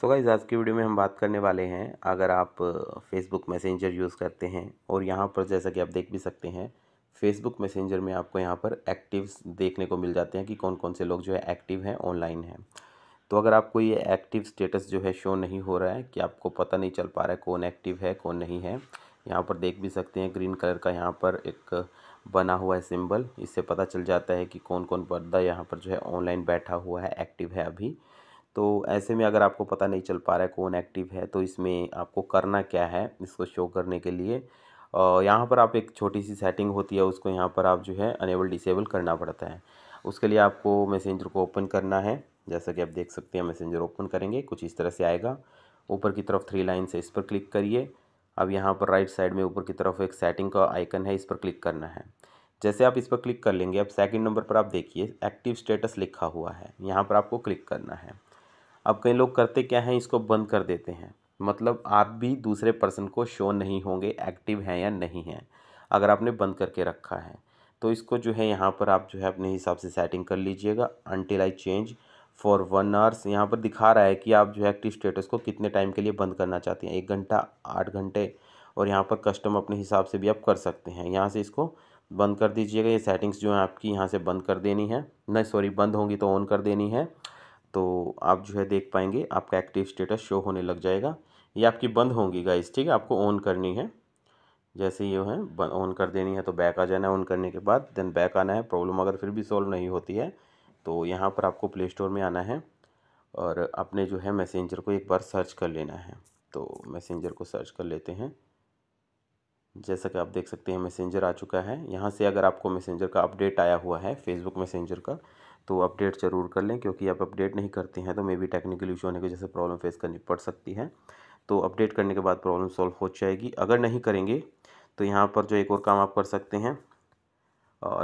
सो so guys आज की video में हम बात करने वाले हैं अगर आप फेसबुक मैसेंजर यूज़ करते हैं और यहाँ पर जैसा कि आप देख भी सकते हैं फेसबुक मैसेंजर में आपको यहाँ पर एक्टिव्स देखने को मिल जाते हैं कि कौन कौन से लोग जो है एक्टिव हैं ऑनलाइन हैं तो अगर आपको ये एक्टिव स्टेटस जो है शो नहीं हो रहा है कि आपको पता नहीं चल पा रहा है कौन एक्टिव है कौन नहीं है यहाँ पर देख भी सकते हैं ग्रीन कलर का यहाँ पर एक बना हुआ है सिंबल इससे पता चल जाता है कि कौन कौन पर्दा यहाँ पर जो है ऑनलाइन बैठा हुआ है एक्टिव है अभी तो ऐसे में अगर आपको पता नहीं चल पा रहा है कौन एक्टिव है तो इसमें आपको करना क्या है इसको शो करने के लिए यहाँ पर आप एक छोटी सी सेटिंग होती है उसको यहाँ पर आप जो है अनेबल डिसेबल करना पड़ता है उसके लिए आपको मैसेंजर को ओपन करना है जैसा कि आप देख सकते हैं मैसेंजर ओपन करेंगे कुछ इस तरह से आएगा ऊपर की तरफ थ्री लाइन से इस पर क्लिक करिए अब यहाँ पर राइट साइड में ऊपर की तरफ एक सेटिंग का आइकन है इस पर क्लिक करना है जैसे आप इस पर क्लिक कर लेंगे अब सेकंड नंबर पर आप देखिए एक्टिव स्टेटस लिखा हुआ है यहाँ पर आपको क्लिक करना है अब कई लोग करते क्या हैं इसको बंद कर देते हैं मतलब आप भी दूसरे पर्सन को शो नहीं होंगे एक्टिव हैं या नहीं हैं अगर आपने बंद करके रखा है तो इसको जो है यहाँ पर आप जो है अपने हिसाब से सेटिंग कर लीजिएगा until I change for one hours यहाँ पर दिखा रहा है कि आप जो है एक्टिव स्टेटस को कितने टाइम के लिए बंद करना चाहते हैं एक घंटा आठ घंटे और यहाँ पर कस्टम अपने हिसाब से भी आप कर सकते हैं यहाँ से इसको बंद कर दीजिएगा ये सेटिंग्स जो है आपकी यहाँ से बंद कर देनी है नहीं सॉरी बंद होंगी तो ऑन कर देनी है तो आप जो है देख पाएंगे आपका एक्टिव स्टेटस शो होने लग जाएगा ये आपकी बंद होंगी गाइस ठीक है आपको ऑन करनी है जैसे ये है ऑन कर देनी है तो बैक आ जाना है ऑन करने के बाद देन बैक आना है प्रॉब्लम अगर फिर भी सॉल्व नहीं होती है तो यहाँ पर आपको प्ले स्टोर में आना है और अपने जो है मैसेंजर को एक बार सर्च कर लेना है तो मैसेंजर को सर्च कर लेते हैं जैसा कि आप देख सकते हैं मैसेंजर आ चुका है यहाँ से अगर आपको मैसेंजर का अपडेट आया हुआ है फेसबुक मैसेंजर का तो अपडेट ज़रूर कर लें क्योंकि आप अपडेट नहीं करते हैं तो मे बी टेक्निकल इशू होने की वजह से प्रॉब्लम फेस करनी पड़ सकती है तो अपडेट करने के बाद प्रॉब्लम सॉल्व हो जाएगी अगर नहीं करेंगे तो यहाँ पर जो एक और काम आप कर सकते हैं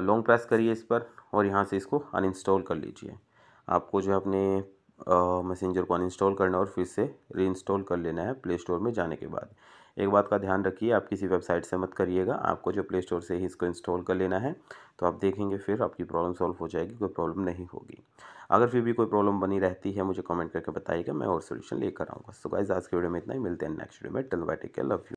लॉन्ग प्रेस करिए इस पर और यहाँ से इसको अनइंस्टॉल कर लीजिए आपको जो है अपने मैसेंजर को अनइंस्टॉल करना और फिर से रीइंस्टॉल कर लेना है प्ले स्टोर में जाने के बाद एक बात का ध्यान रखिए आप किसी वेबसाइट से मत करिएगा आपको जो प्ले स्टोर से ही इसको इंस्टॉल कर लेना है तो आप देखेंगे फिर आपकी प्रॉब्लम सॉल्व हो जाएगी कोई प्रॉब्लम नहीं होगी अगर फिर भी कोई प्रॉब्लम बनी रहती है मुझे कमेंट करके बताइएगा मैं और सोल्यूशन लेकर आऊँगा सो गाइज आज के वीडियो में इतना ही मिलते हैं नेक्स्ट वीडियो में till bye take love you